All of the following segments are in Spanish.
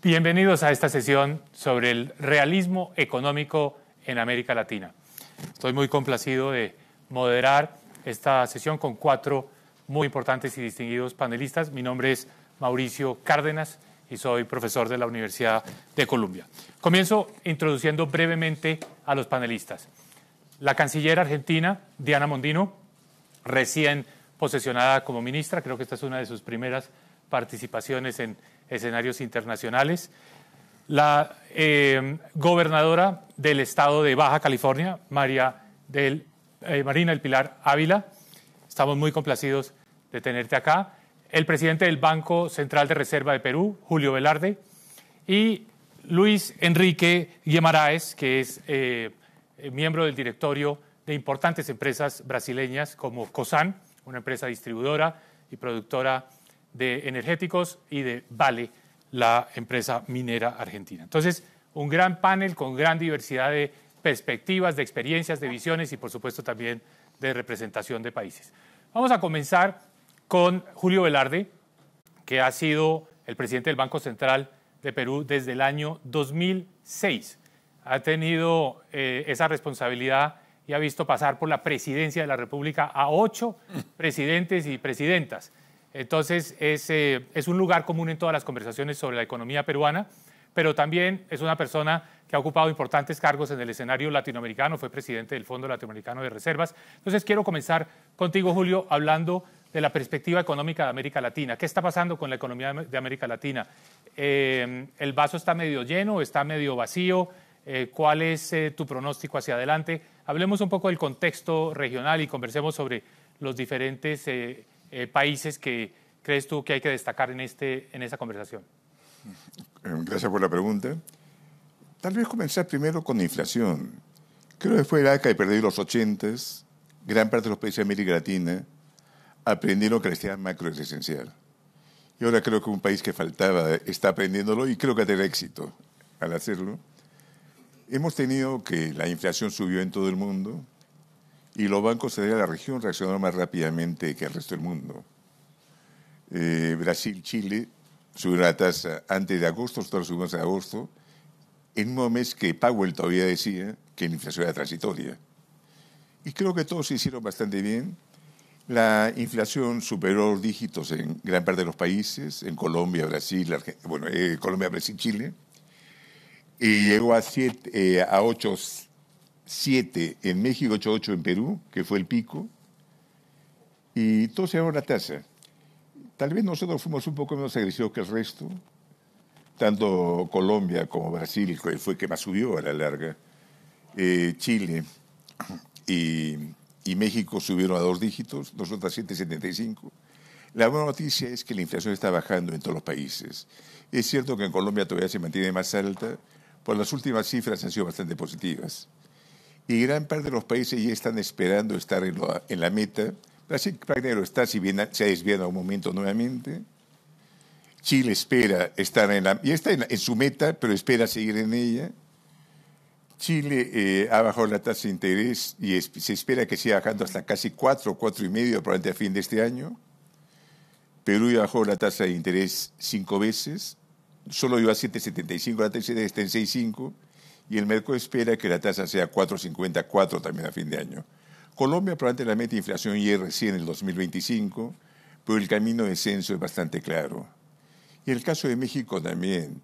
Bienvenidos a esta sesión sobre el realismo económico en América Latina. Estoy muy complacido de moderar esta sesión con cuatro muy importantes y distinguidos panelistas. Mi nombre es Mauricio Cárdenas y soy profesor de la Universidad de Columbia. Comienzo introduciendo brevemente a los panelistas. La canciller argentina, Diana Mondino, recién posesionada como ministra, creo que esta es una de sus primeras participaciones en escenarios internacionales. La em, gobernadora del estado de Baja California, María del, eh, Marina del Pilar Ávila, estamos muy complacidos de tenerte acá. El presidente del Banco Central de Reserva de Perú, Julio Velarde, y Luis Enrique Guemaraes, que es eh, eh, miembro del directorio de importantes empresas brasileñas como COSAN, una empresa distribuidora y productora de energéticos y de Vale, la empresa minera argentina. Entonces, un gran panel con gran diversidad de perspectivas, de experiencias, de visiones y, por supuesto, también de representación de países. Vamos a comenzar con Julio Velarde, que ha sido el presidente del Banco Central de Perú desde el año 2006. Ha tenido eh, esa responsabilidad y ha visto pasar por la presidencia de la República a ocho presidentes y presidentas. Entonces, es, eh, es, un lugar común en todas las conversaciones sobre la economía peruana, pero también es una persona que ha ocupado importantes cargos en el escenario latinoamericano, fue presidente del Fondo Latinoamericano de Reservas. Entonces, quiero comenzar contigo, Julio, hablando de la perspectiva económica de América Latina. ¿Qué está pasando con la economía de América Latina? Eh, ¿El vaso está medio lleno? o ¿Está medio vacío? Eh, ¿Cuál es tu pronóstico hacia adelante? Hablemos un poco del contexto regional y conversemos sobre los diferentes eh, países que crees tú que hay que destacar en, este, en esta conversación? Eh, gracias por la pregunta. Tal vez comenzar primero con la inflación. Creo que fue el ACA y perder los 80, gran parte de los países de América Latina aprendieron que la estabilidad macro es esencial. Y ahora creo que un país que faltaba está aprendiéndolo y creo que ha tenido éxito al hacerlo. Hemos tenido que la inflación subió en todo el mundo, y los bancos de la región reaccionaron más rápidamente que el resto del mundo. Eh, Brasil, Chile subieron la tasa antes de agosto, nosotros subimos de agosto, en un mes que Powell todavía decía que la inflación era transitoria. Y creo que todos se hicieron bastante bien. La inflación superó los dígitos en gran parte de los países, en Colombia, Brasil, bueno, eh, Colombia, Brasil, Chile, y llegó a, eh, ocho. 7 en México, 8.8 en Perú, que fue el pico, y todos llevaron la tasa. Tal vez nosotros fuimos un poco menos agresivos que el resto, tanto Colombia como Brasil, que fue el que más subió a la larga, eh, Chile y, y, México subieron a dos dígitos, nosotros a 7,75. La buena noticia es que la inflación está bajando en todos los países. Es cierto que en Colombia todavía se mantiene más alta, pero pues las últimas cifras han sido bastante positivas y gran parte de los países ya están esperando estar en, la meta. Brasil lo está, si bien se ha desviado un momento nuevamente. Chile espera estar en la, y está en, su meta, pero espera seguir en ella. Chile eh, ha bajado la tasa de interés y se espera que siga bajando hasta casi 4, 4,5 y medio durante a fin de este año. Perú ya bajó la tasa de interés cinco veces, solo iba a 7,75, la tasa de interés está en 6,5 y el mercado espera que la tasa sea 4,54 también a fin de año. Colombia probablemente la meta de inflación recién en el 2025, pero el camino de descenso es bastante claro. Y el caso de México también.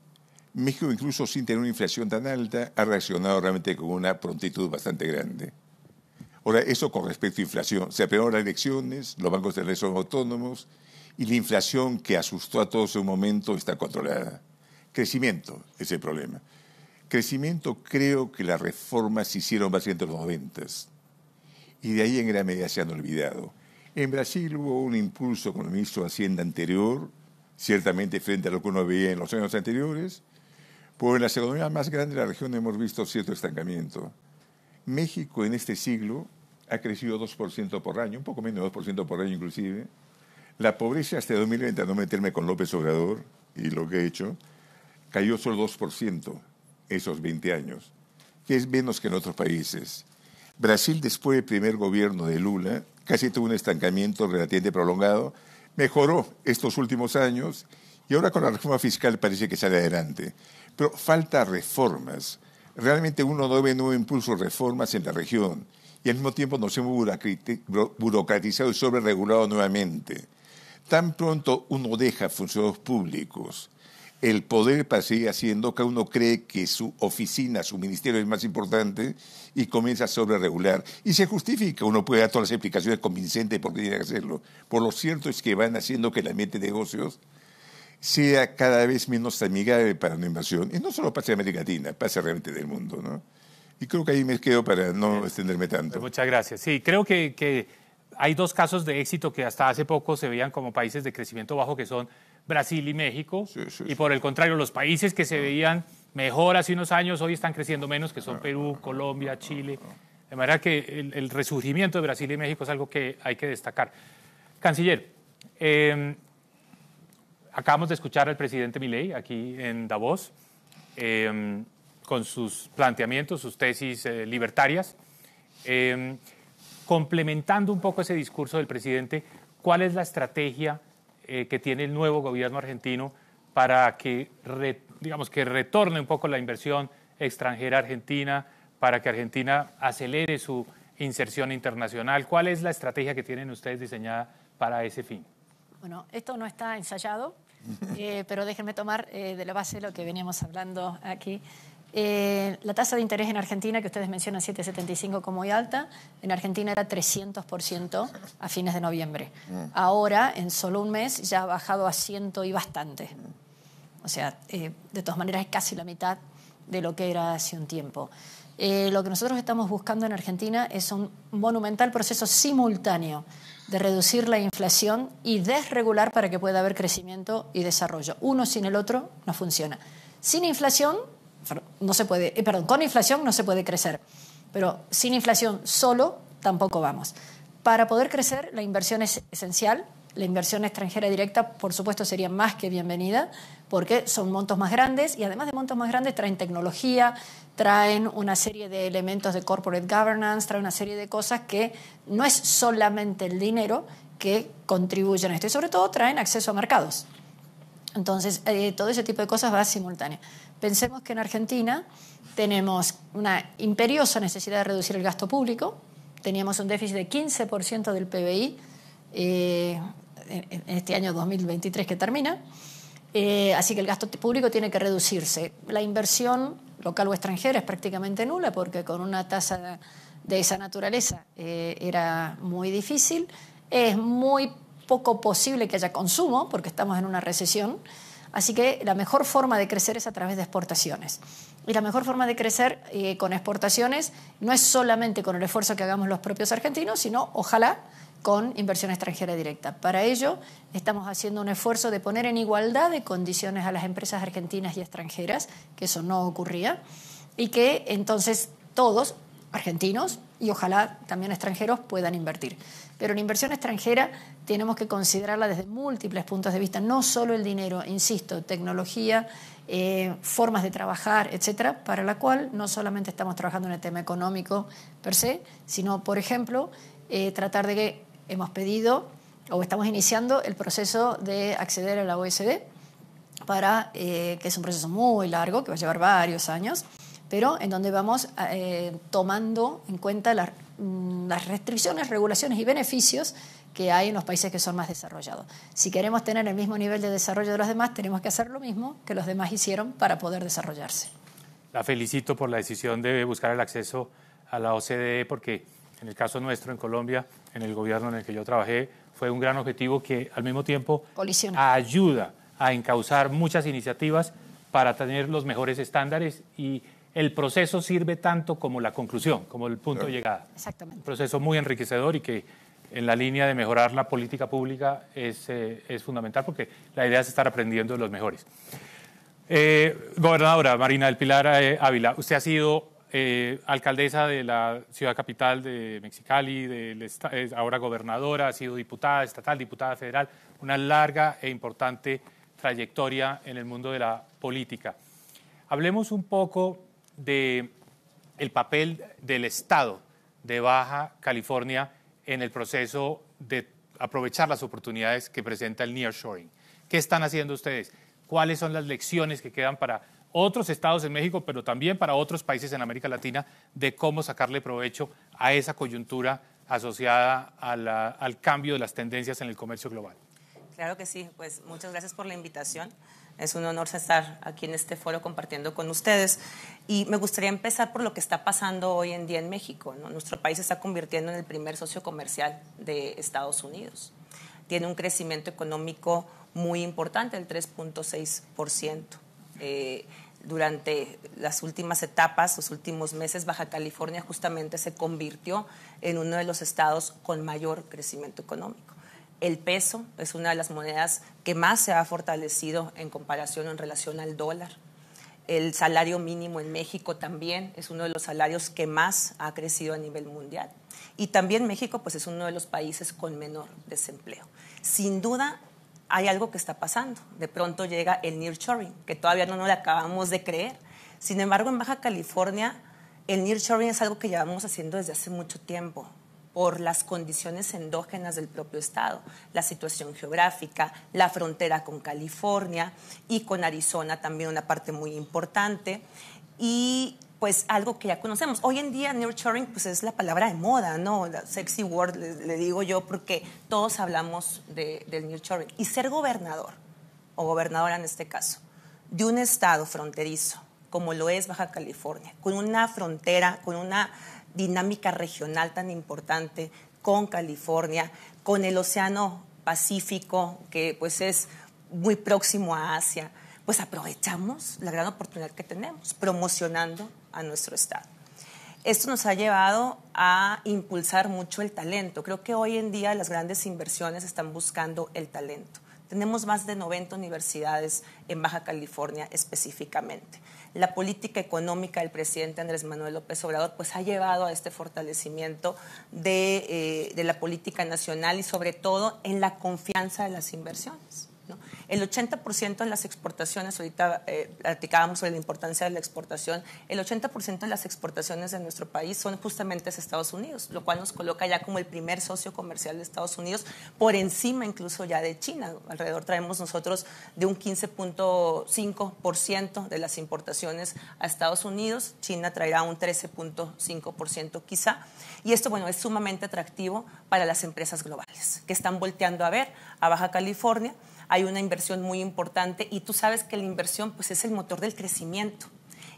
México, incluso sin tener una inflación tan alta, ha reaccionado realmente con una prontitud bastante grande. Ahora, eso con respecto a inflación. Se aprobaron las elecciones, los bancos de son autónomos y la inflación que asustó a todos en un momento está controlada. Crecimiento es el problema crecimiento creo que las reformas se hicieron básicamente en los 90 y de ahí en gran medida se han olvidado. En Brasil hubo un impulso con el ministro de Hacienda anterior, ciertamente frente a lo que uno veía en los años anteriores, pero en las economías más grandes de la región hemos visto cierto estancamiento. México en este siglo ha crecido 2% por año, un poco menos de 2% por año inclusive. La pobreza hasta 2020, no meterme con López Obrador y lo que he hecho, cayó solo 2% esos 20 años, que es menos que en otros países. Brasil, después del primer gobierno de Lula, casi tuvo un estancamiento relativamente prolongado, mejoró estos últimos años y ahora con la reforma fiscal parece que sale adelante. Pero falta reformas. Realmente uno no ve nuevo impulso reformas en la región y al mismo tiempo nos hemos burocratizado y sobreregulado nuevamente. Tan pronto uno deja funcionarios públicos el poder seguir haciendo que uno cree que su oficina, su ministerio es más importante y comienza a sobreregular. Y se justifica, uno puede dar todas las explicaciones convincentes por qué tiene que hacerlo. Por lo cierto es que van haciendo que el ambiente de negocios sea cada vez menos amigable para una invasión. Y no solo pasa en América Latina, pasa realmente del mundo. ¿no? Y creo que ahí me quedo para no extenderme tanto. Pues muchas gracias. Sí, creo que... que hay dos casos de éxito que hasta hace poco se veían como países de crecimiento bajo, que son Brasil y México. y por el contrario, los países que se ah. veían mejor hace unos años, hoy están creciendo menos, que son ah, Perú, ah, Colombia, Chile. De manera que el, resurgimiento de Brasil y México es algo que hay que destacar. Canciller, em, acabamos de escuchar al presidente Milei aquí en Davos em, con sus planteamientos, sus tesis eh, libertarias. Em, complementando un poco ese discurso del presidente, ¿cuál es la estrategia eh, que tiene el nuevo gobierno argentino para que, digamos, que retorne un poco la inversión extranjera argentina, para que Argentina acelere su inserción internacional? ¿Cuál es la estrategia que tienen ustedes diseñada para ese fin? Bueno, esto no está ensayado, eh, pero déjenme tomar eh, de la base lo que veníamos hablando aquí. Eh, la tasa de interés en Argentina, que ustedes mencionan 7,75 como muy alta, en Argentina era 300% a fines de noviembre. Mm. Ahora, en solo un mes, ya ha bajado a 100 y bastante. O sea, eh, de todas maneras es casi la mitad de lo que era hace un tiempo. Eh, lo que nosotros estamos buscando en Argentina es un monumental proceso simultáneo de reducir la inflación y desregular para que pueda haber crecimiento y desarrollo. Uno sin el otro no funciona. Sin inflación no se puede, eh, perdón, con inflación no se puede crecer, pero sin inflación solo tampoco vamos. Para poder crecer, la inversión es esencial. La inversión extranjera directa, por supuesto, sería más que bienvenida, porque son montos más grandes y además de montos más grandes traen tecnología, traen una serie de elementos de corporate governance, traen una serie de cosas que no es solamente el dinero que contribuyen a esto y sobre todo traen acceso a mercados. Entonces, eh, todo ese tipo de cosas va simultánea. Pensemos que en Argentina tenemos una imperiosa necesidad de reducir el gasto público, teníamos un déficit de 15% del PBI eh, en este año 2023 que termina, eh, así que el gasto público tiene que reducirse. La inversión local o extranjera es prácticamente nula porque con una tasa de esa naturaleza eh, era muy difícil, es muy poco posible que haya consumo porque estamos en una recesión. Así que la mejor forma de crecer es a través de exportaciones. Y la mejor forma de crecer eh, con exportaciones no es solamente con el esfuerzo que hagamos los propios argentinos, sino ojalá con inversión extranjera directa. Para ello, estamos haciendo un esfuerzo de poner en igualdad de condiciones a las empresas argentinas y extranjeras, que eso no ocurría, y que entonces todos, argentinos y ojalá también extranjeros, puedan invertir. Pero la inversión extranjera tenemos que considerarla desde múltiples puntos de vista, no solo el dinero, insisto, tecnología, eh, formas de trabajar, etcétera, para la cual no solamente estamos trabajando en el tema económico per se, sino, por ejemplo, eh, tratar de que hemos pedido o estamos iniciando el proceso de acceder a la OSD, para, eh, que es un proceso muy largo, que va a llevar varios años, pero en donde vamos tomando en cuenta la Mm, las restricciones, regulaciones y beneficios que hay en los países que son más desarrollados. Si queremos tener el mismo nivel de desarrollo de los demás, tenemos que hacer lo mismo que los demás hicieron para poder desarrollarse. La felicito por la decisión de buscar el acceso a la OCDE porque en el caso nuestro en Colombia, en el gobierno en el que yo trabajé, fue un gran objetivo que al mismo tiempo ayuda a encauzar muchas iniciativas para tener los mejores estándares y el proceso sirve tanto como la conclusión, como el punto de llegada. Exactamente. Un proceso muy enriquecedor y que en la línea de mejorar la política pública es, eh, fundamental porque la idea es estar aprendiendo de los mejores. Eh, gobernadora Marina del Pilar eh, Ávila, usted ha sido alcaldesa de la ciudad capital de Mexicali, ahora gobernadora, ha sido diputada estatal, diputada federal, una larga e importante trayectoria en el mundo de la política. Hablemos un poco del el papel del Estado de Baja California en el proceso de aprovechar las oportunidades que presenta el nearshoring. ¿Qué están haciendo ustedes? ¿Cuáles son las lecciones que quedan para otros estados en México, pero también para otros países en América Latina, de cómo sacarle provecho a esa coyuntura asociada al cambio de las tendencias en el comercio global? Claro que sí, pues muchas gracias por la invitación. Es un honor estar aquí en este foro compartiendo con ustedes. Y me gustaría empezar por lo que está pasando hoy en día en México. Nuestro país se está convirtiendo en el primer socio comercial de Estados Unidos. Tiene un crecimiento económico muy importante, el 3.6%. Eh, durante las últimas etapas, los últimos meses, Baja California justamente se convirtió en uno de los estados con mayor crecimiento económico. El peso es una de las monedas que más se ha fortalecido en comparación o en relación al dólar. El salario mínimo en México también es uno de los salarios que más ha crecido a nivel mundial. Y también México pues, es uno de los países con menor desempleo. Sin duda, hay algo que está pasando. De pronto llega el nearshoring, que todavía no nos lo acabamos de creer. Sin embargo, en Baja California, el nearshoring es algo que llevamos haciendo desde hace mucho tiempo por las condiciones endógenas del propio Estado, la situación geográfica, la frontera con California y con Arizona también una parte muy importante. Y pues algo que ya conocemos. Hoy en día nurturing pues es la palabra de moda, ¿no? La sexy word le, digo yo porque todos hablamos de, del nurturing. Y ser gobernador, o gobernadora en este caso, de un estado fronterizo como lo es Baja California, con una frontera, con una dinámica regional tan importante con California, con el Océano Pacífico, que pues es muy próximo a Asia, pues aprovechamos la gran oportunidad que tenemos promocionando a nuestro Estado. Esto nos ha llevado a impulsar mucho el talento. Creo que hoy en día las grandes inversiones están buscando el talento. Tenemos más de 90 universidades en Baja California específicamente la política económica del presidente Andrés Manuel López Obrador pues ha llevado a este fortalecimiento de, eh, de la política nacional y sobre todo en la confianza de las inversiones. El 80% de las exportaciones, ahorita eh, platicábamos sobre la importancia de la exportación, el 80% de las exportaciones de nuestro país son justamente hacia Estados Unidos, lo cual nos coloca ya como el primer socio comercial de Estados Unidos, por encima incluso ya de China. Alrededor traemos nosotros de un 15.5% de las importaciones a Estados Unidos, China traerá un 13.5% quizá. Y esto, bueno, es sumamente atractivo para las empresas globales que están volteando a ver a Baja California hay una inversión muy importante y tú sabes que la inversión pues, es el motor del crecimiento.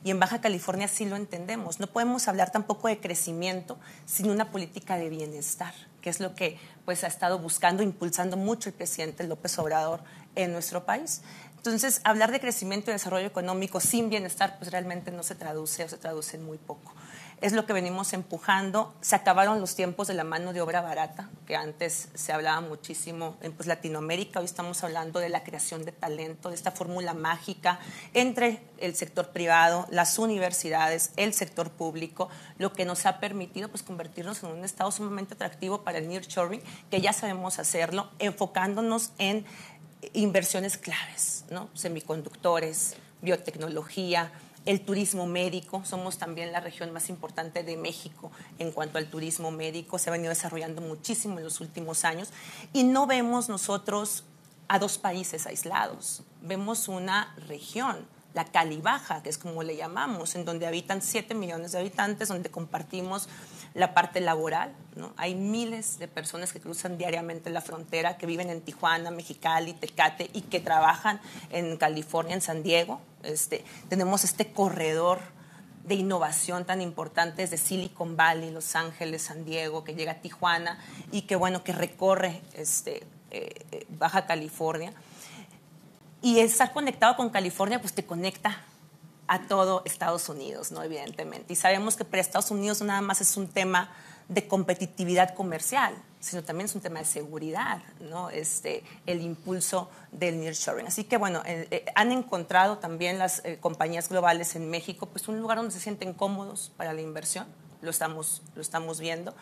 Y en Baja California sí lo entendemos. No podemos hablar tampoco de crecimiento sin una política de bienestar, que es lo que pues, ha estado buscando, impulsando mucho el presidente López Obrador en nuestro país. Entonces, hablar de crecimiento y desarrollo económico sin bienestar, pues realmente no se traduce o se traduce en muy poco es lo que venimos empujando. Se acabaron los tiempos de la mano de obra barata, que antes se hablaba muchísimo en pues, Latinoamérica, hoy estamos hablando de la creación de talento, de esta fórmula mágica entre el sector privado, las universidades, el sector público, lo que nos ha permitido pues, convertirnos en un estado sumamente atractivo para el nearshoring, que ya sabemos hacerlo, enfocándonos en inversiones claves, ¿no? semiconductores, biotecnología, el turismo médico, somos también la región más importante de México en cuanto al turismo médico, se ha venido desarrollando muchísimo en los últimos años y no vemos nosotros a dos países aislados, vemos una región la Calibaja, que es como le llamamos, en donde habitan 7 millones de habitantes, donde compartimos la parte laboral. ¿no? Hay miles de personas que cruzan diariamente la frontera, que viven en Tijuana, Mexicali, Tecate y que trabajan en California, en San Diego. Este, tenemos este corredor de innovación tan importante desde Silicon Valley, Los Ángeles, San Diego, que llega a Tijuana y que bueno, que recorre este, eh, eh, Baja California. Y estar conectado con California, pues te conecta a todo Estados Unidos, ¿no? Evidentemente. Y sabemos que para Estados Unidos nada más es un tema de competitividad comercial, sino también es un tema de seguridad, ¿no? Este, el impulso del nearshoring. Así que bueno, eh, eh, han encontrado también las eh, compañías globales en México, pues un lugar donde se sienten cómodos para la inversión, lo estamos, lo estamos viendo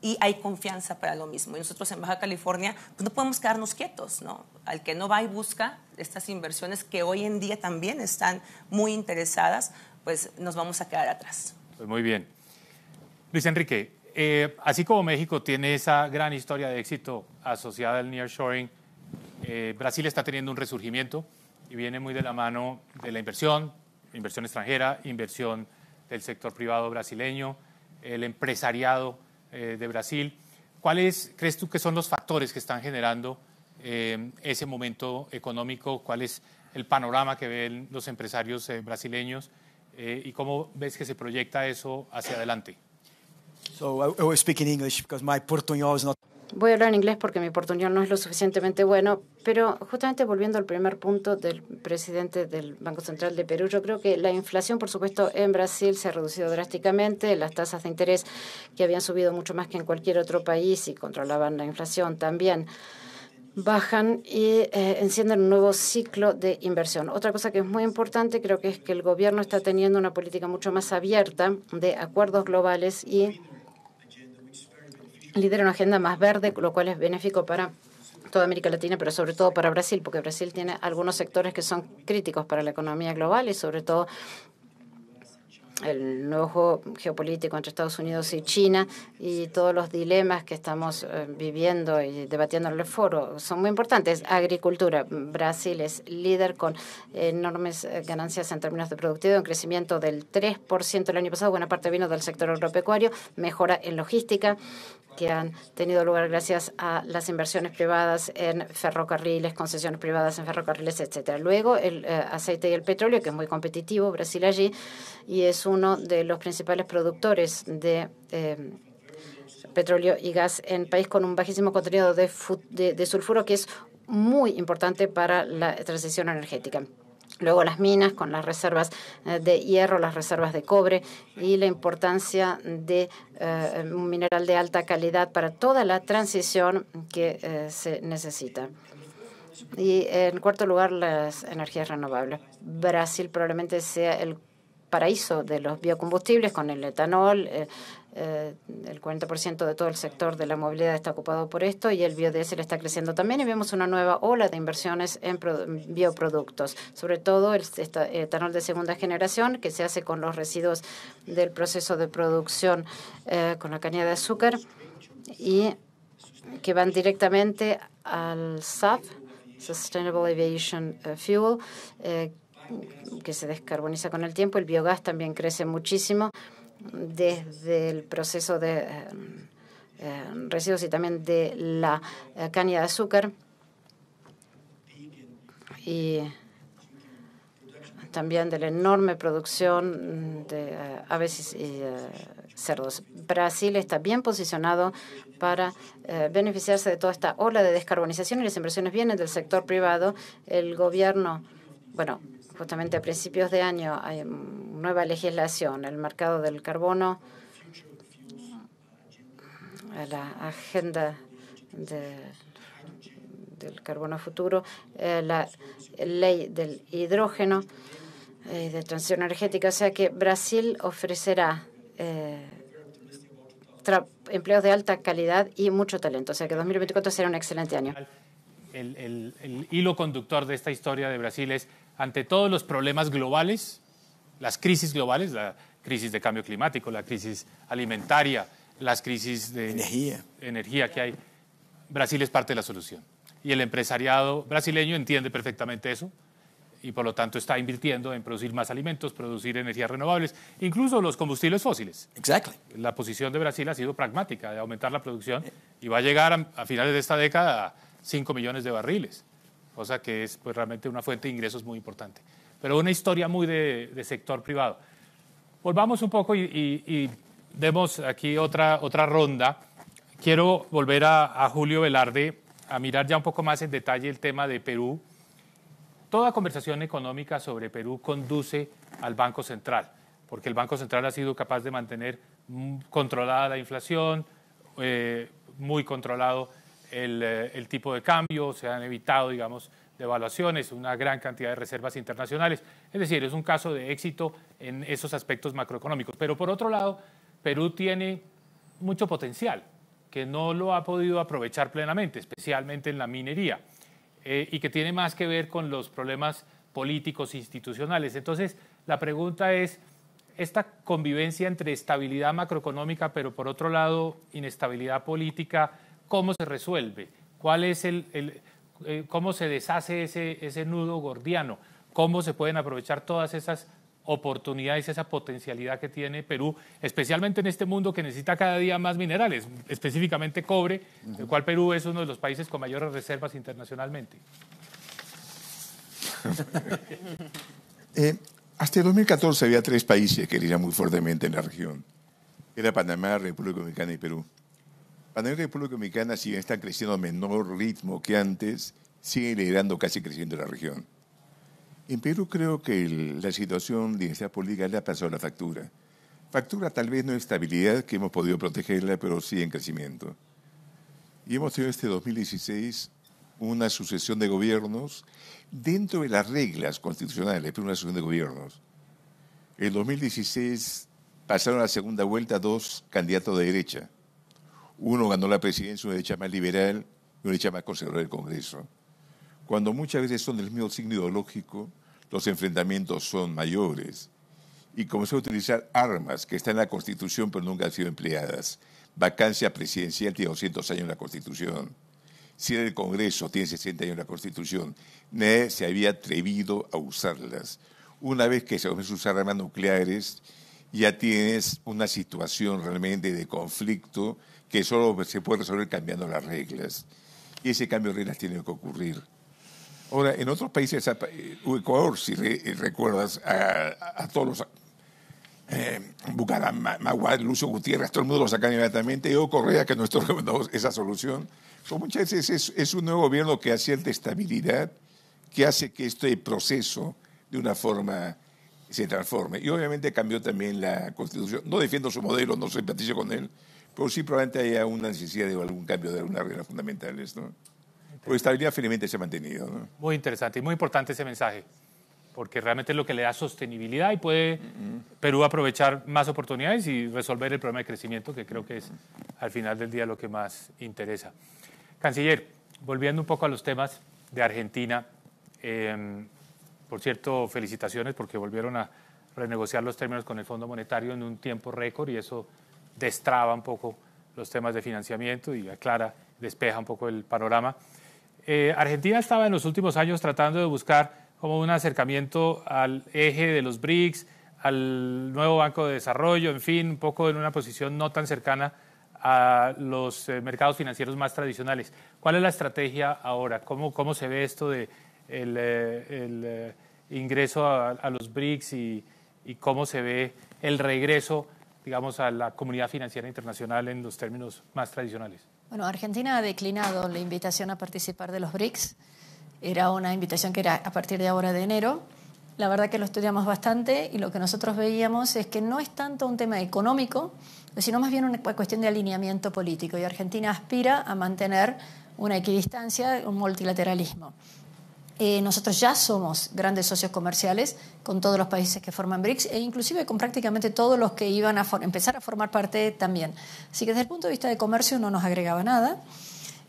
y hay confianza para lo mismo. Y nosotros en Baja California pues, no podemos quedarnos quietos, ¿no? Al que no va y busca estas inversiones que hoy en día también están muy interesadas, pues nos vamos a quedar atrás. Pues muy bien. Luis Enrique, eh, así como México tiene esa gran historia de éxito asociada al nearshoring, eh, Brasil está teniendo un resurgimiento y viene muy de la mano de la inversión, inversión extranjera, inversión del sector privado brasileño, el empresariado eh, de Brasil, ¿cuáles crees tú que son los factores que están generando eh, ese momento económico? ¿Cuál es el panorama que ven los empresarios eh, brasileños? ¿Y cómo ves que se proyecta eso hacia adelante? So I, English because my Voy a hablar en inglés porque mi oportunidad no es lo suficientemente bueno, pero justamente volviendo al primer punto del presidente del Banco Central de Perú, yo creo que la inflación, por supuesto, en Brasil se ha reducido drásticamente, las tasas de interés que habían subido mucho más que en cualquier otro país y controlaban la inflación también bajan y eh, encienden un nuevo ciclo de inversión. Otra cosa que es muy importante creo que es que el gobierno está teniendo una política mucho más abierta de acuerdos globales y lidera una agenda más verde, lo cual es benéfico para toda América Latina, pero sobre todo para Brasil, porque Brasil tiene algunos sectores que son críticos para la economía global y sobre todo el nuevo geopolítico entre Estados Unidos y China y todos los dilemas que estamos eh, viviendo y debatiendo en el foro son muy importantes. Agricultura. Brasil es líder con enormes eh, ganancias en términos de productividad, un crecimiento del 3% el año pasado. Buena parte vino del sector agropecuario, mejora en logística que han tenido lugar gracias a las inversiones privadas en ferrocarriles, concesiones privadas en ferrocarriles, etcétera. Luego el eh, aceite y el petróleo, que es muy competitivo Brasil allí y es uno de los principales productores de em, petróleo y gas en país con un bajísimo contenido de, sulfuro que es muy importante para la transición energética. Luego las minas con las reservas eh, de hierro, las reservas de cobre y la importancia de eh, un mineral de alta calidad para toda la transición que eh, se necesita. Y en cuarto lugar, las energías renovables. Brasil probablemente sea el paraíso de los biocombustibles con el etanol. Eh, eh, el 40% de todo el sector de la movilidad está ocupado por esto y el biodiesel está creciendo también y vemos una nueva ola de inversiones en bioproductos, sobre todo el etanol de segunda generación que se hace con los residuos del proceso de producción eh, con la caña de azúcar y que van directamente al SAF, Sustainable Aviation Fuel, que se descarboniza con el tiempo. El biogás también crece muchísimo desde el proceso de eh, eh, residuos y también de la eh, caña de azúcar. Y también de la enorme producción de aves y cerdos. Brasil está bien posicionado para beneficiarse de toda esta ola de descarbonización y las inversiones vienen del sector privado. El gobierno, bueno, justamente a principios de año hay nueva legislación, el mercado del carbono, la agenda del carbono futuro, eh, la ley del hidrógeno y eh, de transición energética. O sea que Brasil ofrecerá eh, empleos de alta calidad y mucho talento. O sea que 2024 será un excelente año. el hilo conductor de esta historia de Brasil es ante todos los problemas globales, las crisis globales, la crisis de cambio climático, la crisis alimentaria, las crisis de energía, que hay, Brasil es parte de la solución. Y el empresariado brasileño entiende perfectamente eso y por lo tanto está invirtiendo en producir más alimentos, producir energías renovables, incluso los combustibles fósiles. Exactly. La posición de Brasil ha sido pragmática de aumentar la producción y va a llegar a, a finales de esta década a 5 millones de barriles cosa que es pues, realmente una fuente de ingresos muy importante. Pero una historia muy de, sector privado. Volvamos un poco y, demos aquí otra, otra ronda. Quiero volver a, Julio Velarde a mirar ya un poco más en detalle el tema de Perú. Toda conversación económica sobre Perú conduce al Banco Central, porque el Banco Central ha sido capaz de mantener controlada la inflación, eh, muy controlado eh, el, tipo de cambio, se han evitado, digamos, devaluaciones, una gran cantidad de reservas internacionales. Es decir, es un caso de éxito en esos aspectos macroeconómicos. Pero por otro lado, Perú tiene mucho potencial que no lo ha podido aprovechar plenamente, especialmente en la minería, eh, y que tiene más que ver con los problemas políticos e institucionales. Entonces, la pregunta es, esta convivencia entre estabilidad macroeconómica, pero por otro lado, inestabilidad política, cómo se resuelve, cuál es el, eh, cómo se deshace ese, ese nudo gordiano, cómo se pueden aprovechar todas esas oportunidades, esa potencialidad que tiene Perú, especialmente en este mundo que necesita cada día más minerales, específicamente cobre, del el cual Perú es uno de los países con mayores reservas internacionalmente. Eh, hasta el 2014 había tres países que eran muy fuertemente en la región. Era Panamá, República Dominicana y Perú. La de República Dominicana, si creciendo a menor ritmo que antes, sigue liderando casi creciendo la región. En Perú creo que la situación de inestabilidad política le ha pasado la factura. Factura tal vez no estabilidad que hemos podido protegerla, pero sí en crecimiento. Y hemos tenido este 2016 una sucesión de gobiernos dentro de las reglas constitucionales, pero una sucesión de gobiernos. En 2016 pasaron a la segunda vuelta dos candidatos de derecha. Uno ganó la presidencia, una derecha más liberal y una derecha más conservadora del Congreso. Cuando muchas veces son del mismo signo ideológico, los enfrentamientos son mayores. Y comenzó a utilizar armas que están en la Constitución pero nunca han sido empleadas. Vacancia presidencial tiene 200 años en la Constitución. Cierre del Congreso tiene 60 años en la Constitución. Nadie se había atrevido a usarlas. Una vez que se comienzan a usar armas nucleares, ya tienes una situación realmente de conflicto que solo se puede resolver cambiando las reglas. Y ese cambio de reglas tiene que ocurrir. Ahora, en otros países, eh, Ecuador, si eh, recuerdas, a, todos los. Eh, Lucio Gutiérrez, todo el mundo lo sacan inmediatamente. Yo Correa, que nosotros recomendamos esa solución. Pero muchas veces es, un nuevo gobierno que hace cierta estabilidad, que hace que este proceso, de una forma, se transforme. Y obviamente cambió también la constitución. No defiendo su modelo, no soy simpatizo con él, pero pues sí probablemente haya una necesidad de algún cambio de algunas reglas fundamentales, ¿no? Porque estabilidad finalmente se ha mantenido, ¿no? Muy interesante y muy importante ese mensaje, porque realmente es lo que le da sostenibilidad y puede Perú aprovechar más oportunidades y resolver el problema de crecimiento, que creo que es al final del día lo que más interesa. Canciller, volviendo un poco a los temas de Argentina, em, por cierto, felicitaciones porque volvieron a renegociar los términos con el Fondo Monetario en un tiempo récord y eso destraba un poco los temas de financiamiento y aclara, despeja un poco el panorama. Eh, Argentina estaba en los últimos años tratando de buscar como un acercamiento al eje de los BRICS, al nuevo Banco de Desarrollo, en fin, un poco en una posición no tan cercana a los eh, mercados financieros más tradicionales. ¿Cuál es la estrategia ahora? ¿Cómo, se ve esto de el, eh, ingreso a, los BRICS y cómo se ve el regreso digamos, a la comunidad financiera internacional en los términos más tradicionales? Bueno, Argentina ha declinado la invitación a participar de los BRICS. Era una invitación que era a partir de ahora de enero. La verdad que lo estudiamos bastante y lo que nosotros veíamos es que no es tanto un tema económico, sino más bien una cuestión de alineamiento político. Y Argentina aspira a mantener una equidistancia, un multilateralismo. Eh, nosotros ya somos grandes socios comerciales con todos los países que forman BRICS e inclusive con prácticamente todos los que iban a empezar a formar parte también. Así que desde el punto de vista de comercio no nos agregaba nada.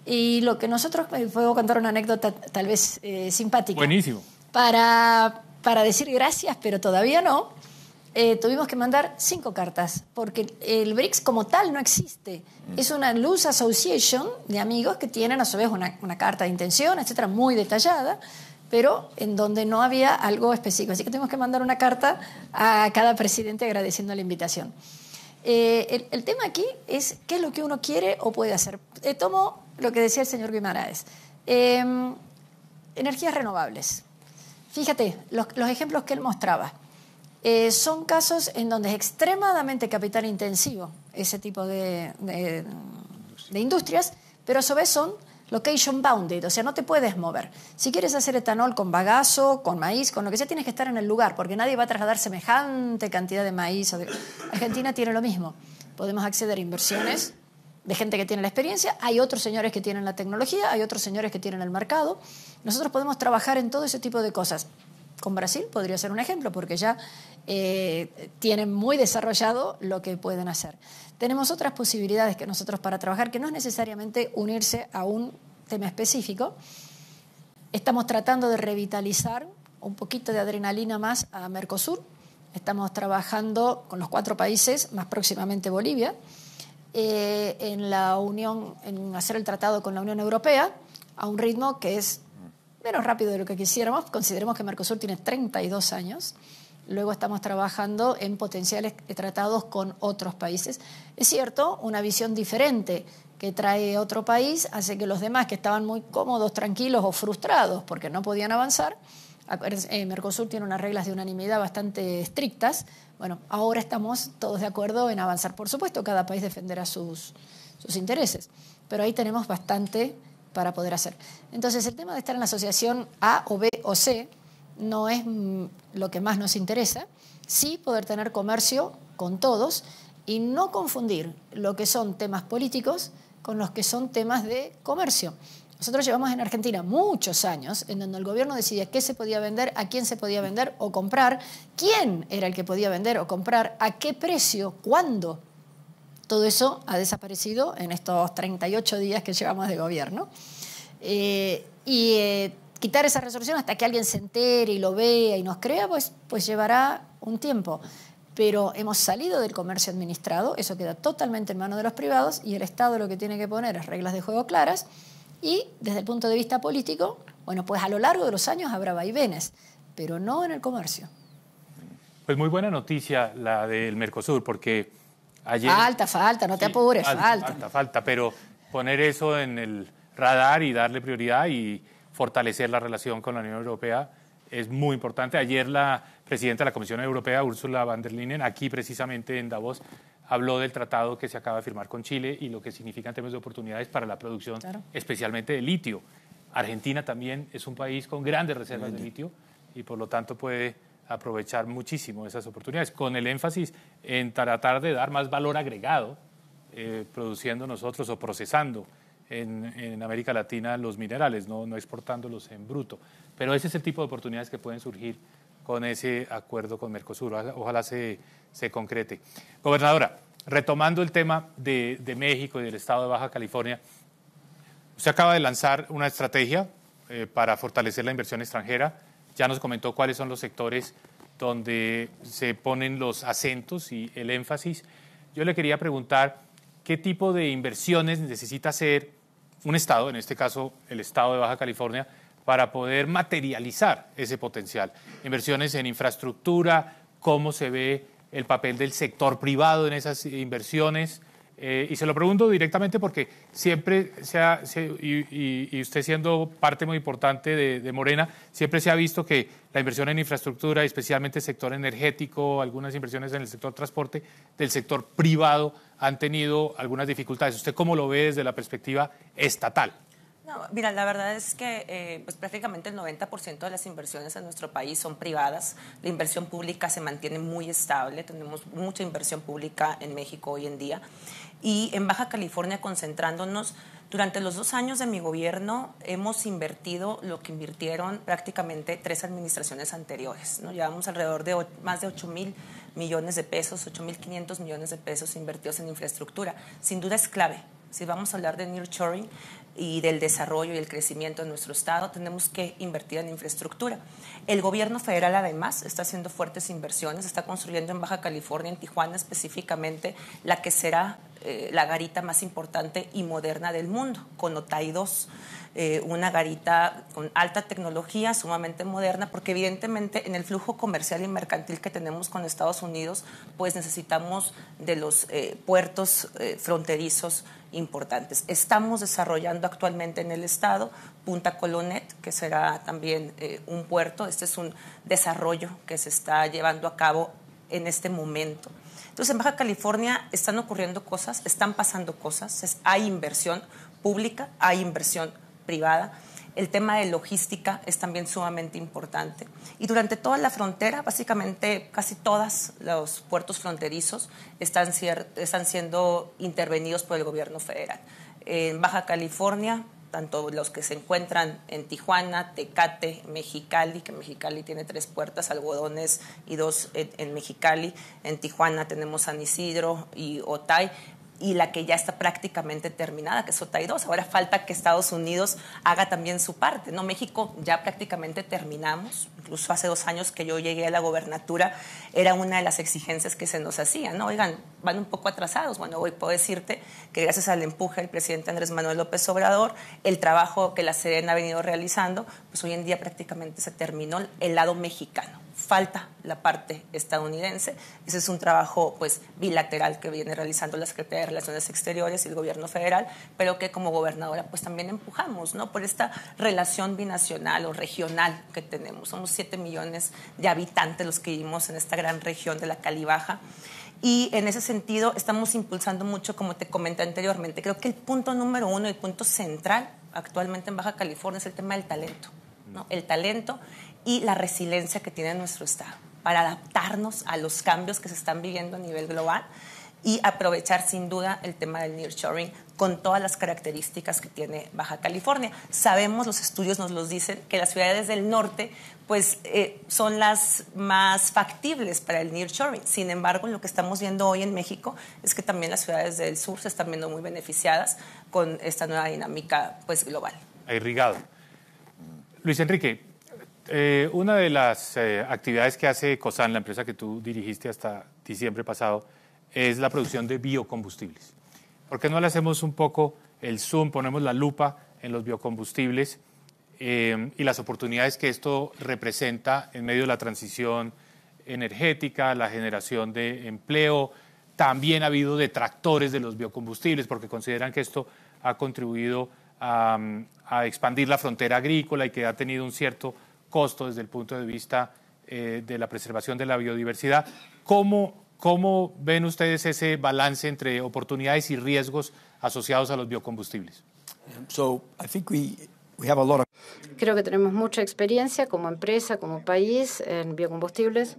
Y lo que nosotros, eh, puedo contar una anécdota tal vez eh, simpática. Buenísimo. Para, para decir gracias, pero todavía no. Eh, tuvimos que mandar cinco cartas, porque el BRICS como tal no existe. Mm. Es una loose association de amigos que tienen a su vez una, carta de intención, etcétera, muy detallada, pero en donde no había algo específico. Así que tuvimos que mandar una carta a cada presidente agradeciendo la invitación. Eh, el, tema aquí es qué es lo que uno quiere o puede hacer. Eh, tomo lo que decía el señor Guimaraes. Em, energías renovables. Fíjate, los, los ejemplos que él mostraba. Eh, son casos en donde es extremadamente capital intensivo ese tipo de, de industrias, pero a su vez son location bounded, o sea, no te puedes mover. Si quieres hacer etanol con bagazo, con maíz, con lo que sea, tienes que estar en el lugar, porque nadie va a trasladar semejante cantidad de maíz. Argentina tiene lo mismo. Podemos acceder a inversiones de gente que tiene la experiencia, hay otros señores que tienen la tecnología, hay otros señores que tienen el mercado. Nosotros podemos trabajar en todo ese tipo de cosas con Brasil podría ser un ejemplo, porque ya eh, tienen muy desarrollado lo que pueden hacer. Tenemos otras posibilidades que nosotros para trabajar, que no es necesariamente unirse a un tema específico. Estamos tratando de revitalizar un poquito de adrenalina más a Mercosur. Estamos trabajando con los cuatro países, más próximamente Bolivia, eh, en la Unión, en hacer el tratado con la Unión Europea a un ritmo que es menos rápido de lo que quisiéramos. Consideremos que Mercosur tiene 32 años. Luego estamos trabajando en potenciales tratados con otros países. Es cierto, una visión diferente que trae otro país hace que los demás que estaban muy cómodos, tranquilos o frustrados porque no podían avanzar, eh, Mercosur tiene unas reglas de unanimidad bastante estrictas. Bueno, ahora estamos todos de acuerdo en avanzar. Por supuesto, cada país defenderá sus, sus intereses, pero ahí tenemos bastante para poder hacer. Entonces, el tema de estar en la asociación A o B o C no es mm, lo que más nos interesa, sí poder tener comercio con todos y no confundir lo que son temas políticos con los que son temas de comercio. Nosotros llevamos en Argentina muchos años en donde el gobierno decidía qué se podía vender, a quién se podía vender o comprar, quién era el que podía vender o comprar, a qué precio, cuándo. Todo eso ha desaparecido en estos 38 días que llevamos de gobierno. Eh, y eh, quitar esa resolución hasta que alguien se entere y lo vea y nos crea, pues, pues llevará un tiempo. Pero hemos salido del comercio administrado, eso queda totalmente en manos de los privados y el Estado lo que tiene que poner es reglas de juego claras y desde el punto de vista político, bueno, pues a lo largo de los años habrá vaivenes, pero no en el comercio. Pues muy buena noticia la del Mercosur, porque falta, falta, no te apures, falta, falta. Falta, pero poner eso en el radar y darle prioridad y fortalecer la relación con la Unión Europea es muy importante. Ayer la presidenta de la Comisión Europea, Ursula von der Leyen, aquí precisamente en Davos, habló del tratado que se acaba de firmar con Chile y lo que significa en términos de oportunidades para la producción, especialmente de litio. Argentina también es un país con grandes reservas de litio y por lo tanto puede aprovechar muchísimo esas oportunidades, con el énfasis en tratar de dar más valor agregado, eh, produciendo nosotros o procesando en, América Latina los minerales, no, no exportándolos en bruto. Pero ese es el tipo de oportunidades que pueden surgir con ese acuerdo con Mercosur. Ojalá se, se concrete. Gobernadora, retomando el tema de, México y del estado de Baja California, usted acaba de lanzar una estrategia eh, para fortalecer la inversión extranjera ya nos comentó cuáles son los sectores donde se ponen los acentos y el énfasis. Yo le quería preguntar qué tipo de inversiones necesita hacer un Estado, en este caso el Estado de Baja California, para poder materializar ese potencial. Inversiones en infraestructura, cómo se ve el papel del sector privado en esas inversiones, eh, y se lo pregunto directamente porque siempre se ha, y, usted siendo parte muy importante de, Morena, siempre se ha visto que la inversión en infraestructura, especialmente sector energético, algunas inversiones en el sector transporte, del sector privado, han tenido algunas dificultades. ¿Usted cómo lo ve desde la perspectiva estatal? No, mira, la verdad es que eh, pues prácticamente el 90% de las inversiones en nuestro país son privadas. La inversión pública se mantiene muy estable. Tenemos mucha inversión pública en México hoy en día. Y en Baja California, concentrándonos, durante los dos años de mi gobierno hemos invertido lo que invirtieron prácticamente tres administraciones anteriores. ¿no? Llevamos alrededor de más de 8 mil millones de pesos, mil 8.500 millones de pesos invertidos en infraestructura. Sin duda es clave. Si vamos a hablar de nearshoring, y del desarrollo y el crecimiento de nuestro Estado, tenemos que invertir en infraestructura. El gobierno federal además está haciendo fuertes inversiones, está construyendo en Baja California, en Tijuana específicamente, la que será eh, la garita más importante y moderna del mundo, con OTAI 2, eh, una garita con alta tecnología, sumamente moderna, porque evidentemente en el flujo comercial y mercantil que tenemos con Estados Unidos, pues necesitamos de los eh, puertos fronterizos importantes. Estamos desarrollando actualmente en el estado Punta Colonet, que será también eh, un puerto. Este es un desarrollo que se está llevando a cabo en este momento. Entonces, en Baja California están ocurriendo cosas, están pasando cosas, hay inversión pública, hay inversión privada el tema de logística es también sumamente importante. Y durante toda la frontera, básicamente casi todos los puertos fronterizos están, siendo intervenidos por el gobierno federal. En Baja California, tanto los que se encuentran en Tijuana, Tecate, Mexicali, que Mexicali tiene tres puertas, Algodones y dos en Mexicali, en Tijuana tenemos San Isidro y Otay, y la que ya está prácticamente terminada, que es OTAI 2. Ahora falta que Estados Unidos haga también su parte. ¿no? México ya prácticamente terminamos. Incluso hace dos años que yo llegué a la gobernatura, era una de las exigencias que se nos hacían. ¿no? Oigan, van un poco atrasados. Bueno, hoy puedo decirte que gracias al empuje del presidente Andrés Manuel López Obrador, el trabajo que la Serena ha venido realizando, pues hoy en día prácticamente se terminó el lado mexicano falta la parte estadounidense. Ese es un trabajo pues, bilateral que viene realizando la Secretaría de Relaciones Exteriores y el Gobierno Federal, pero que como gobernadora pues, también empujamos ¿no? por esta relación binacional o regional que tenemos. Somos 7 millones de habitantes los que vivimos en esta gran región de la Calibaja. Y en ese sentido estamos impulsando mucho, como te comenté anteriormente, creo que el punto número uno, el punto central actualmente en Baja California es el tema del talento. ¿no? Mm. El talento y la resiliencia que tiene nuestro Estado para adaptarnos a los cambios que se están viviendo a nivel global y aprovechar sin duda el tema del nearshoring con todas las características que tiene Baja California. Sabemos, los estudios nos los dicen, que las ciudades del norte pues eh, son las más factibles para el nearshoring. Sin embargo, lo que estamos viendo hoy en México es que también las ciudades del sur se están viendo muy beneficiadas con esta nueva dinámica pues global. Irrigado. Luis Enrique, eh, una de las eh, actividades que hace COSAN, la empresa que tú dirigiste hasta diciembre pasado, es la producción de biocombustibles. ¿Por qué no le hacemos un poco el zoom, ponemos la lupa en los biocombustibles eh, y las oportunidades que esto representa en medio de la transición energética, la generación de empleo? También ha habido detractores de los biocombustibles porque consideran que esto ha contribuido a mm, expandir la frontera agrícola y que ha tenido un cierto costo desde el punto de vista eh, de la preservación de la biodiversidad. ¿Cómo, ¿Cómo ven ustedes ese balance entre oportunidades y riesgos asociados a los biocombustibles? Creo que tenemos mucha experiencia como empresa, como país en biocombustibles.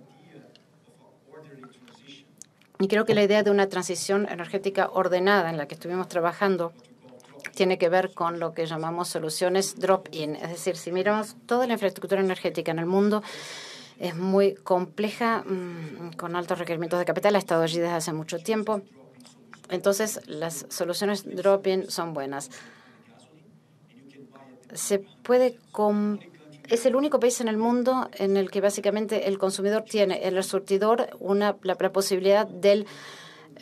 Y creo que la idea de una transición energética ordenada en la que estuvimos trabajando tiene que ver con lo que llamamos soluciones drop-in. Es decir, si miramos toda la infraestructura energética en el mundo, es muy compleja, mm, con altos requerimientos de capital, ha estado allí desde hace mucho tiempo. Entonces, las soluciones drop-in son buenas. Se puede es el único país en el mundo en el que básicamente el consumidor tiene el surtidor una, la, posibilidad de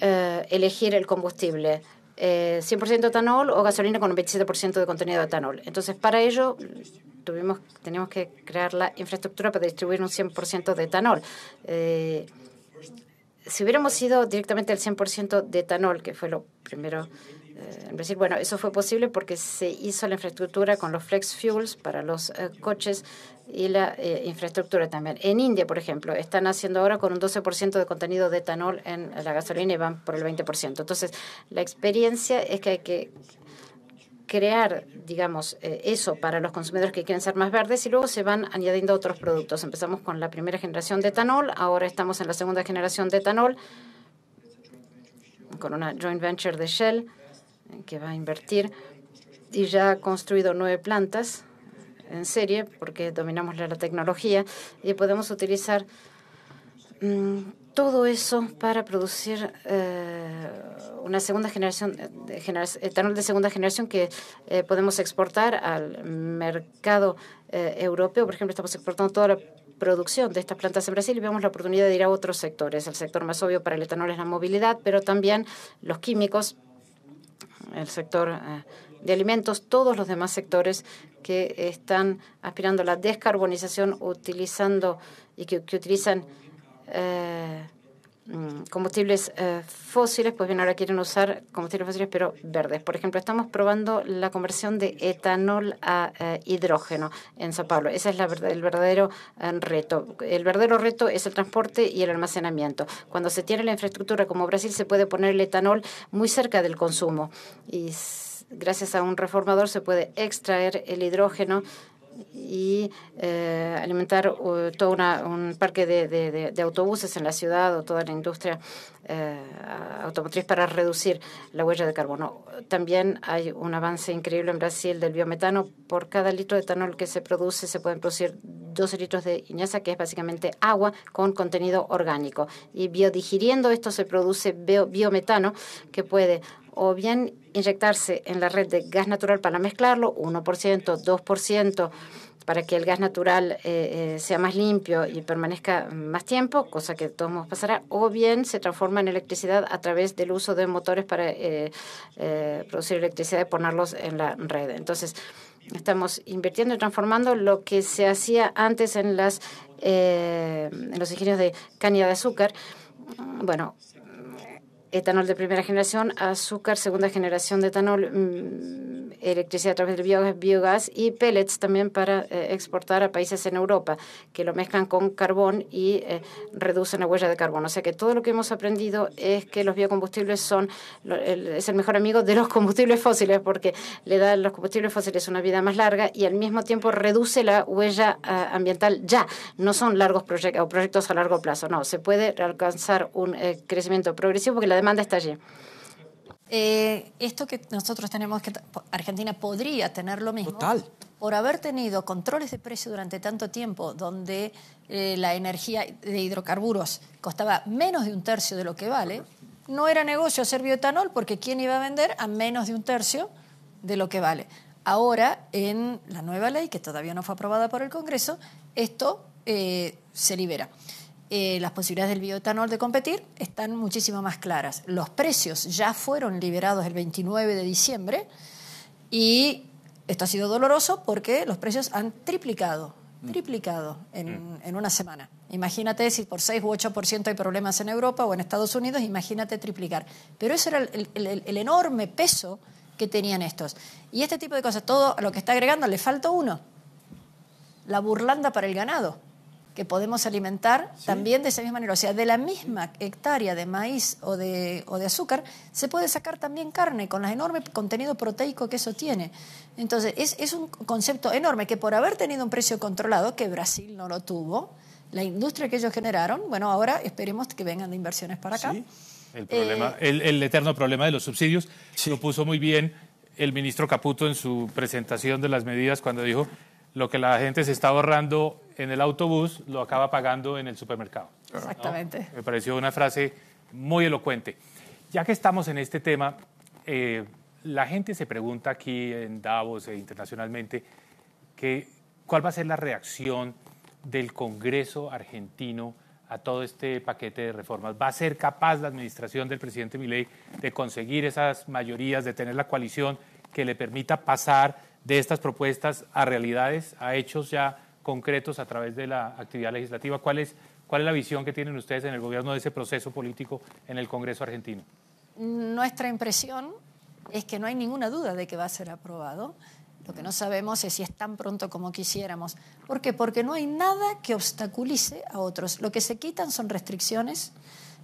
eh, elegir el combustible eh, 100% etanol o gasolina con un 27% de contenido de etanol. Entonces, para ello tuvimos, teníamos que crear la infraestructura para distribuir un 100% de etanol. Eh, si hubiéramos ido directamente al 100% de etanol, que fue lo primero eh, en bueno, eso fue posible porque se hizo la infraestructura con los flex fuels para los eh, coches y la eh, infraestructura también. En India, por ejemplo, están haciendo ahora con un 12% de contenido de etanol en la gasolina y van por el 20%. Entonces, la experiencia es que hay que crear, digamos, eh, eso para los consumidores que quieren ser más verdes y luego se van añadiendo otros productos. Empezamos con la primera generación de etanol, ahora estamos en la segunda generación de etanol con una joint venture de Shell eh, que va a invertir y ya ha construido nueve plantas en serie porque dominamos la tecnología y podemos utilizar mm, todo eso para producir eh, una segunda generación, de etanol de segunda generación que eh, podemos exportar al mercado eh, europeo. Por ejemplo, estamos exportando toda la producción de estas plantas en Brasil y vemos la oportunidad de ir a otros sectores. El sector más obvio para el etanol es la movilidad, pero también los químicos, el sector de alimentos, todos los demás sectores que están aspirando a la descarbonización utilizando y que, utilizan eh, mm, combustibles eh, fósiles, pues bien, ahora quieren usar combustibles fósiles pero verdes. Por ejemplo, estamos probando la conversión de etanol a eh, hidrógeno en Sao Paulo. Ese es la, el verdadero reto. El verdadero reto es el transporte y el almacenamiento. Cuando se tiene la infraestructura como Brasil, se puede poner el etanol muy cerca del consumo y gracias a un reformador se puede extraer el hidrógeno y eh, alimentar uh, todo un parque de, autobuses en la ciudad o toda la industria eh, automotriz para reducir la huella de carbono. También hay un avance increíble en Brasil del biometano. Por cada litro de etanol que se produce se pueden producir 12 litros de iñasa, que es básicamente agua con contenido orgánico. Y biodigiriendo esto se produce biometano que puede o bien inyectarse en la red de gas natural para mezclarlo, 1%, 2%, para que el gas natural eh, eh, sea más limpio y permanezca más tiempo, cosa que todos pasará, o bien se transforma en electricidad a través del uso de motores para eh, producir electricidad y ponerlos en la red. Entonces, estamos invirtiendo y transformando lo que se hacía antes en, las, en los ingenios de caña de azúcar. Bueno, etanol de primera generación, azúcar segunda generación de etanol, mm, electricidad a través del biogás, y pellets también para eh, exportar a países en Europa que lo mezclan con carbón y eh, reducen la huella de carbón, O sea que todo lo que hemos aprendido es que los biocombustibles son el, es el mejor amigo de los combustibles fósiles porque le dan a los combustibles fósiles una vida más larga y al mismo tiempo reduce la huella eh, ambiental ya. No son largos proyectos proyectos a largo plazo, no. Se puede alcanzar un crecimiento progresivo porque la demanda está allí. Eh, esto que nosotros tenemos que Argentina podría tener lo mismo. Total. Por haber tenido controles de precio durante tanto tiempo, donde eh, la energía de hidrocarburos costaba menos de un tercio de lo que vale, no era negocio hacer bioetanol porque ¿quién iba a vender a menos de un tercio de lo que vale? Ahora, en la nueva ley, que todavía no fue aprobada por el Congreso, esto eh, se libera. Eh, las posibilidades del bioetanol de competir están muchísimo más claras. Los precios ya fueron liberados el 29 de diciembre y esto ha sido doloroso porque los precios han triplicado, mm. triplicado mm. en, una semana. Imagínate si por 6 u 8% hay problemas en Europa o en Estados Unidos, imagínate triplicar. Pero eso era el enorme peso que tenían estos. Y este tipo de cosas, todo lo que está agregando, le falta uno, la burlanda para el ganado que podemos alimentar también de esa misma manera. O sea, de la misma hectárea de maíz o de, de azúcar se puede sacar también carne con el enorme contenido proteico que eso tiene. Entonces, es, un concepto enorme que por haber tenido un precio controlado, que Brasil no lo tuvo, la industria que ellos generaron, bueno, ahora esperemos que vengan de inversiones para acá. El, eh, problema, el, eterno problema de los subsidios lo puso muy bien el ministro Caputo en su presentación de las medidas cuando dijo lo que la gente se está ahorrando en el autobús lo acaba pagando en el supermercado. Exactamente. Me pareció una frase muy elocuente. Ya que estamos en este tema, eh, la gente se pregunta aquí en Davos e internacionalmente que, cuál va a ser la reacción del Congreso argentino a todo este paquete de reformas. ¿Va a ser capaz la administración del presidente Milei de conseguir esas mayorías, de tener la coalición que le permita pasar de estas propuestas a realidades, a hechos ya concretos a través de la actividad legislativa. ¿Cuál es, cuál es la visión que tienen ustedes en el gobierno de ese proceso político en el Congreso argentino? Nuestra impresión es que no hay ninguna duda de que va a ser aprobado. Lo que no sabemos es si es tan pronto como quisiéramos. ¿Por qué? Porque no hay nada que obstaculice a otros. Lo que se quitan son restricciones,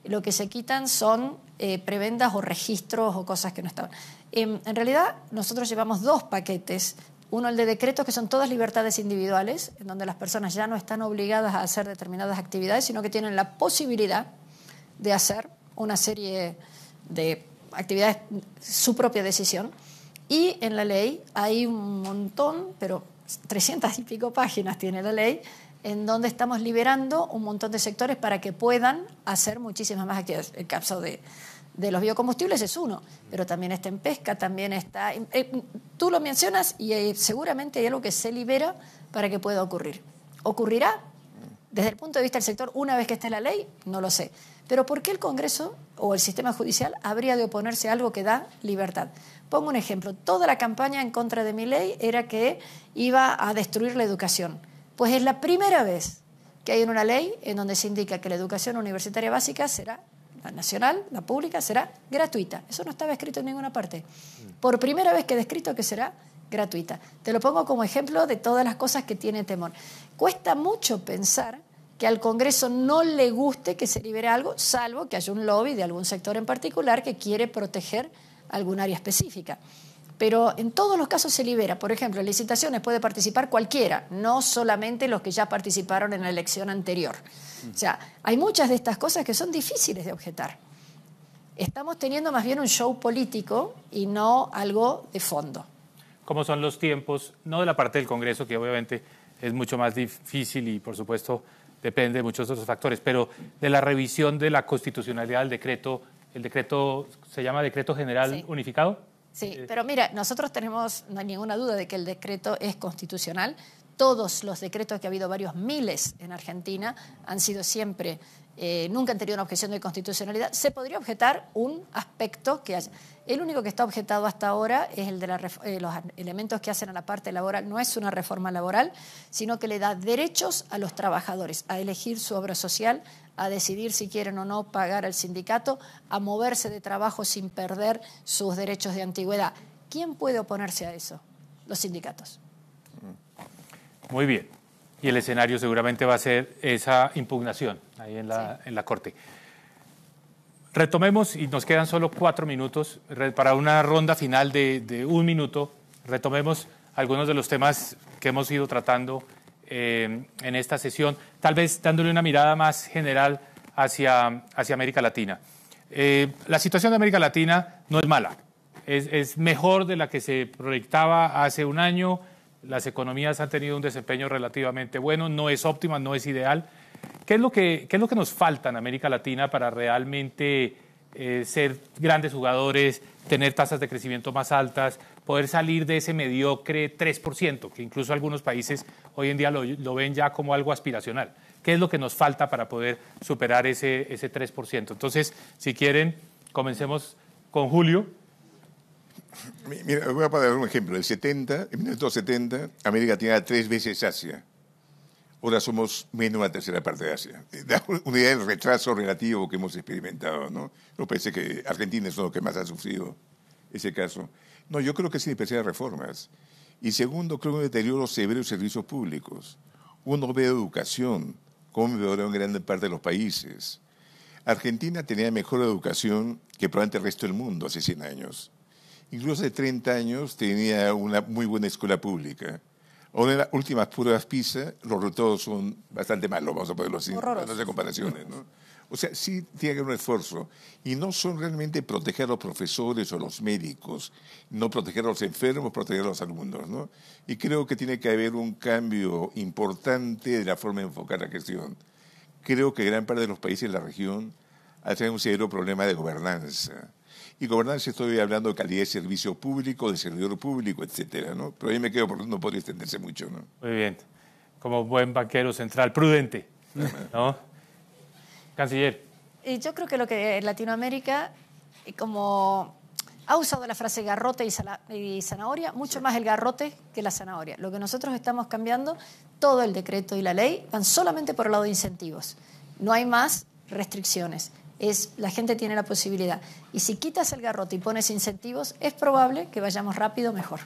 lo que se quitan son eh, prebendas o registros o cosas que no estaban. Em, en realidad, nosotros llevamos dos paquetes uno, el de decretos, que son todas libertades individuales, en donde las personas ya no están obligadas a hacer determinadas actividades, sino que tienen la posibilidad de hacer una serie de actividades su propia decisión. Y en la ley hay un montón, pero 300 y pico páginas tiene la ley, en donde estamos liberando un montón de sectores para que puedan hacer muchísimas más actividades. El caso de de los biocombustibles es uno, pero también está en pesca, también está... Eh, tú lo mencionas y eh, seguramente hay algo que se libera para que pueda ocurrir. ¿Ocurrirá? Desde el punto de vista del sector, una vez que esté la ley, no lo sé. Pero ¿por qué el Congreso o el sistema judicial habría de oponerse a algo que da libertad? Pongo un ejemplo. Toda la campaña en contra de mi ley era que iba a destruir la educación. Pues es la primera vez que hay una ley en donde se indica que la educación universitaria básica será la nacional, la pública, será gratuita. Eso no estaba escrito en ninguna parte. Por primera vez que he descrito que será gratuita. Te lo pongo como ejemplo de todas las cosas que tiene temor. Cuesta mucho pensar que al Congreso no le guste que se libere algo, salvo que haya un lobby de algún sector en particular que quiere proteger algún área específica pero en todos los casos se libera. Por ejemplo, en licitaciones puede participar cualquiera, no solamente los que ya participaron en la elección anterior. O sea, hay muchas de estas cosas que son difíciles de objetar. Estamos teniendo más bien un show político y no algo de fondo. ¿Cómo son los tiempos? No de la parte del Congreso, que obviamente es mucho más difícil y por supuesto depende de muchos otros factores, pero de la revisión de la constitucionalidad del decreto, el decreto se llama decreto general unificado. Sí, eh, pero mira, nosotros tenemos no hay ninguna duda de que el decreto es constitucional. Todos los decretos que ha habido varios miles en Argentina han sido siempre, eh, nunca han tenido una objeción de constitucionalidad. Se podría objetar un aspecto que haya. El único que está objetado hasta ahora es el de eh, los elementos que hacen a la parte laboral. No es una reforma laboral, sino que le da derechos a los trabajadores a elegir su obra social, a decidir si quieren o no pagar al sindicato, a moverse de trabajo sin perder sus derechos de antigüedad. ¿Quién puede oponerse a eso? Los sindicatos. Muy bien. Y el escenario seguramente va a ser esa impugnación ahí en la, en la Corte. Retomemos, y nos quedan solo cuatro minutos para una ronda final de, un minuto, retomemos algunos de los temas que hemos ido tratando eh, en esta sesión, tal vez dándole una mirada más general hacia, América Latina. Eh, la situación de América Latina no es mala, es, mejor de la que se proyectaba hace un año, las economías han tenido un desempeño relativamente bueno, no es óptima, no es ideal, ¿Qué es lo que, nos falta en América Latina para realmente eh, ser grandes jugadores, tener tasas de crecimiento más altas, poder salir de ese mediocre 3%, que incluso algunos países hoy en día lo, ven ya como algo aspiracional? ¿Qué es lo que nos falta para poder superar ese, ese 3%? Entonces, si quieren, comencemos con Julio. Mira, voy a dar un ejemplo. en 1970, América tenía tres veces Asia ahora somos menos la tercera parte de Asia. Eh, da una idea del retraso relativo que hemos experimentado, ¿no? parece que Argentina es los que más ha sufrido ese caso. No, yo creo que sí de reformas. Y segundo, creo que un deterioro severo de servicios públicos. Uno ve educación, como mejoró en gran parte de los países. Argentina tenía mejor educación que probablemente el resto del mundo hace 100 años. Incluso hace 30 años tenía una muy buena escuela pública. O en las últimas pruebas PISA, los resultados son bastante malos, vamos a ponerlo así, comparaciones, O sea, sí tiene que haber un esfuerzo. Y no son realmente proteger a los profesores o los médicos, no proteger a los enfermos, proteger a los alumnos, ¿no? Y creo que tiene que haber un cambio importante de la forma de enfocar la gestión. Creo que gran parte de los países de la región ha tenido un serio problema de gobernanza y gobernanza estoy hablando de calidad de servicio público, de servidor público, etcétera, ¿no? Pero ahí me quedo, porque no podría extenderse mucho, ¿no? Muy bien. Como buen banquero central, prudente, ¿no? Canciller. yo creo que lo que en Latinoamérica, como ha usado la frase garrote y, zanahoria, mucho más el garrote que la zanahoria. Lo que nosotros estamos cambiando, todo el decreto y la ley van solamente por el lado de incentivos. No hay más restricciones la gente tiene la posibilidad. Y si quitas el garrote y pones incentivos, es probable que vayamos rápido mejor.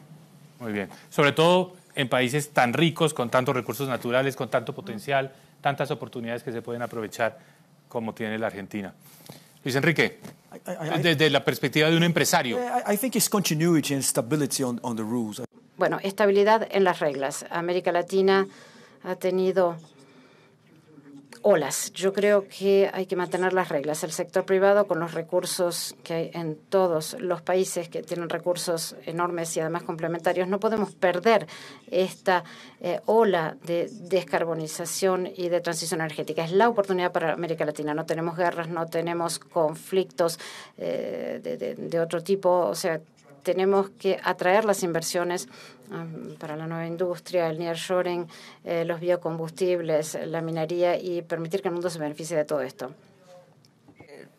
Muy bien. Sobre todo en países tan ricos, con tantos recursos naturales, con tanto potencial, tantas oportunidades que se pueden aprovechar como tiene la Argentina. Luis Enrique, desde la perspectiva de un empresario. Bueno, estabilidad en las reglas. América Latina ha tenido olas. Yo creo que hay que mantener las reglas. El sector privado, con los recursos que hay en todos los países que tienen recursos enormes y además complementarios, no podemos perder esta eh, ola de descarbonización y de transición energética. Es la oportunidad para América Latina. No tenemos guerras, no tenemos conflictos eh, de otro tipo. O sea, tenemos que atraer las inversiones ah, para la nueva industria, el nearshoring, eh, los biocombustibles, la minería y permitir que el mundo se beneficie de todo esto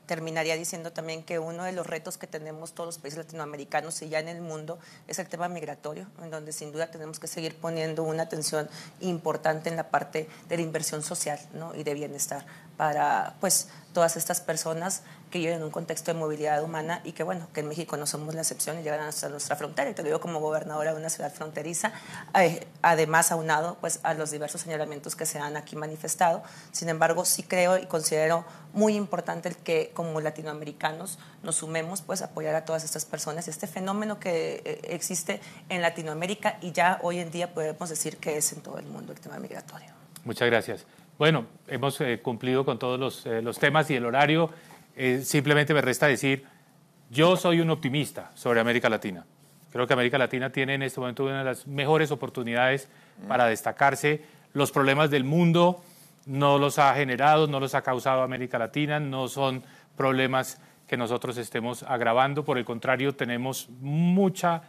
terminaría diciendo también que uno de los retos que tenemos todos los países latinoamericanos y ya en el mundo es el tema migratorio, en donde sin duda tenemos que seguir poniendo una atención importante en la parte de la inversión social y de bienestar para pues todas estas personas que viven en un contexto de movilidad humana y que, bueno, que en México no somos la excepción y llegan hasta nuestra frontera. Y te lo digo como gobernadora de una ciudad fronteriza, eh, además aunado pues, a los diversos señalamientos que se han aquí manifestado. Sin embargo, sí creo y considero muy importante el que como latinoamericanos nos sumemos pues, a apoyar a todas estas personas. Este fenómeno que eh, existe en Latinoamérica y ya hoy en día podemos decir que es en todo el mundo el tema migratorio. Muchas gracias. Bueno, hemos eh, cumplido con todos los, los temas y el horario. Eh, simplemente me resta decir, yo soy un optimista sobre América Latina. Creo que América Latina tiene en este momento una de las mejores oportunidades para destacarse. Los problemas del mundo no los ha generado, no los ha causado América Latina, no son problemas que nosotros estemos agravando. Por el contrario, tenemos mucha,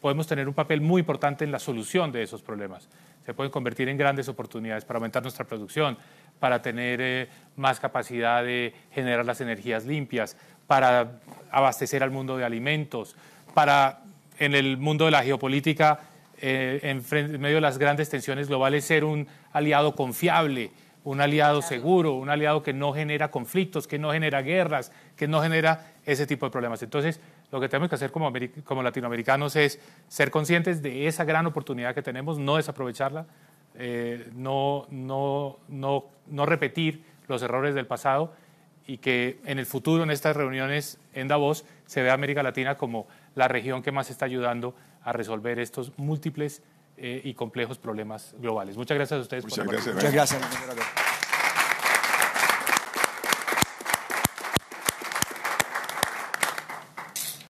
podemos tener un papel muy importante en la solución de esos problemas. Se pueden convertir en grandes oportunidades para aumentar nuestra producción, para tener eh, más capacidad de generar las energías limpias, para abastecer al mundo de alimentos, para en el mundo de la geopolítica, eh, en, medio de las grandes tensiones globales, ser un aliado confiable, un aliado seguro, un aliado que no genera conflictos, que no genera guerras, que no genera ese tipo de problemas. Entonces, lo que tenemos que hacer como, como latinoamericanos es ser conscientes de esa gran oportunidad que tenemos, no desaprovecharla, eh, no, no, no, no repetir los errores del pasado y que en el futuro, en estas reuniones en Davos, se vea América Latina como la región que más está ayudando a resolver estos múltiples eh, y complejos problemas globales. Muchas gracias a ustedes. Muchas gracias.